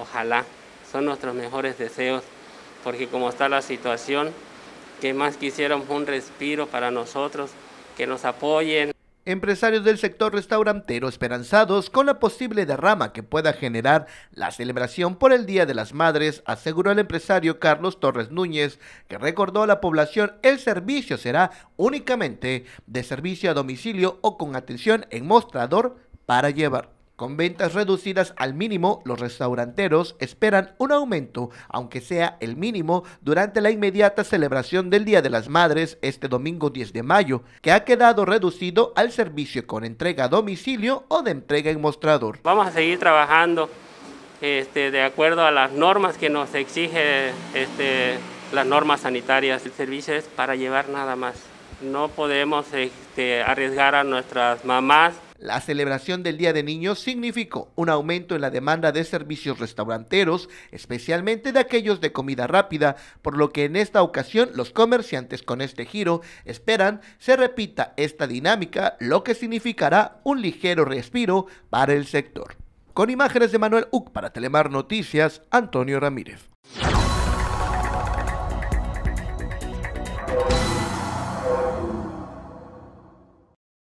ojalá, son nuestros mejores deseos, porque como está la situación, que más quisieron un respiro para nosotros, que nos apoyen. Empresarios del sector restaurantero esperanzados con la posible derrama que pueda generar la celebración por el Día de las Madres, aseguró el empresario Carlos Torres Núñez, que recordó a la población el servicio será únicamente de servicio a domicilio o con atención en mostrador para llevar. Con ventas reducidas al mínimo, los restauranteros esperan un aumento, aunque sea el mínimo, durante la inmediata celebración del Día de las Madres este domingo 10 de mayo, que ha quedado reducido al servicio con entrega a domicilio o de entrega en mostrador. Vamos a seguir trabajando este, de acuerdo a las normas que nos exige este, las normas sanitarias. El servicio es para llevar nada más. No podemos este, arriesgar a nuestras mamás la celebración del Día de Niños significó un aumento en la demanda de servicios restauranteros, especialmente de aquellos de comida rápida, por lo que en esta ocasión los comerciantes con este giro esperan se repita esta dinámica, lo que significará un ligero respiro para el sector. Con imágenes de Manuel Uc para Telemar Noticias, Antonio Ramírez.